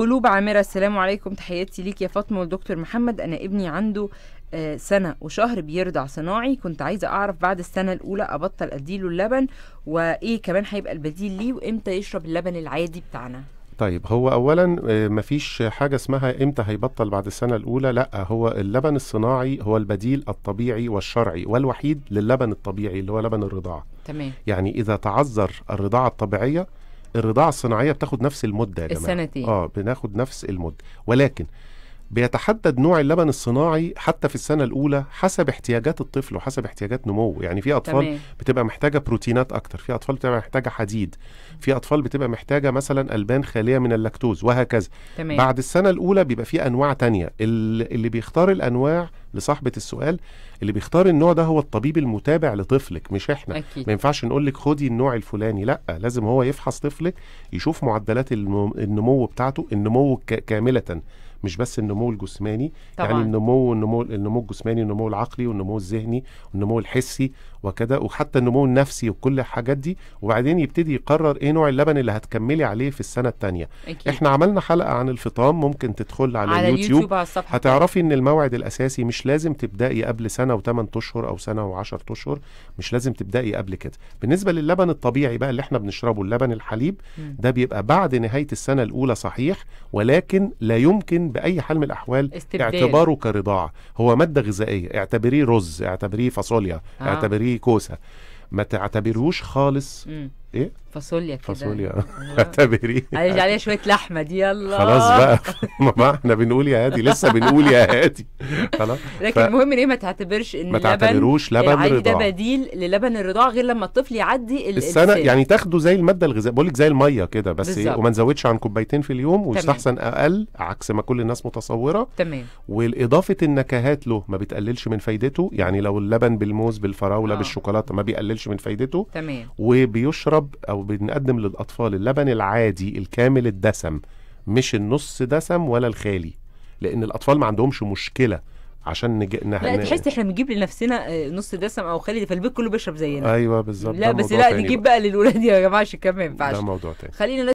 قلوب عامرة السلام عليكم تحياتي ليك يا فاطمة والدكتور محمد أنا ابني عنده آه، سنة وشهر بيرضع صناعي كنت عايزة أعرف بعد السنة الأولى أبطل أديله اللبن وإيه كمان هيبقى البديل ليه وإمتى يشرب اللبن العادي بتاعنا طيب هو اولا آه، مفيش حاجه اسمها امتى هيبطل بعد السنه الاولى لا هو اللبن الصناعي هو البديل الطبيعي والشرعي والوحيد للبن الطبيعي اللي هو لبن الرضاعه تمام يعني اذا تعذر الرضاعه الطبيعيه الرضاعه الصناعيه بتاخد نفس المده يا جماعه السنتين اه بناخد نفس المده ولكن بيتحدد نوع اللبن الصناعي حتى في السنه الاولى حسب احتياجات الطفل وحسب احتياجات نموه يعني في اطفال تمام. بتبقى محتاجه بروتينات اكتر في اطفال بتبقى محتاجه حديد في اطفال بتبقى محتاجه مثلا البان خاليه من اللاكتوز وهكذا تمام. بعد السنه الاولى بيبقى في انواع تانية اللي بيختار الانواع لصاحبه السؤال اللي بيختار النوع ده هو الطبيب المتابع لطفلك مش احنا أكيد. ما ينفعش نقول لك خدي النوع الفلاني لا لازم هو يفحص طفلك يشوف معدلات النمو بتاعته النمو كامله مش بس النمو الجسماني يعني طبعا. يعني النمو النمو النمو الجسماني والنمو العقلي والنمو الذهني والنمو الحسي وكده وحتى النمو النفسي وكل الحاجات دي وبعدين يبتدي يقرر ايه نوع اللبن اللي هتكملي عليه في السنه الثانيه احنا عملنا حلقه عن الفطام ممكن تدخل على, على اليوتيوب على هتعرفي ان الموعد الاساسي مش لازم تبداي قبل سنه و8 اشهر او سنه و10 اشهر مش لازم تبداي قبل كده بالنسبه للبن الطبيعي بقى اللي احنا بنشربه اللبن الحليب م. ده بيبقى بعد نهايه السنه الاولى صحيح ولكن لا يمكن باي حال من الاحوال استبدال. اعتباره كرضاعه هو ماده غذائيه اعتبريه رز اعتبريه فاصوليا آه. اعتبريه كوسه ما تعتبروش خالص م. ايه فاصوليا كده فاصوليا اعتبري عايز عليها شويه لحمه دي يلا خلاص بقى ما احنا بنقول يا هادي لسه بنقول يا هادي خلاص لكن المهم ايه ما تعتبرش ان ما تعتبروش لبن الرضاعه ده بديل للبن الرضاعه غير لما الطفل يعدي السنه يعني تاخده زي الماده الغذائيه بقول لك زي الميه كده بس ايه وما نزودش عن كوبايتين في اليوم ويستحسن اقل عكس ما كل الناس متصوره تمام والاضافه النكهات له ما بتقللش من فايدته يعني لو اللبن بالموز بالفراوله آه. بالشوكولاته ما بيقللش من فايدته تمام وبيشرب بنشرب او بنقدم للاطفال اللبن العادي الكامل الدسم مش النص دسم ولا الخالي لان الاطفال ما عندهمش مشكله عشان نج... نه... لا تحس احنا بنجيب لنفسنا آه، نص دسم او خالي فالبيت كله بيشرب زينا ايوه بالظبط لا بس لا نجيب بقى للولاد يا جماعه عشان كمان ما ينفعش ده موضوع تاني خلينا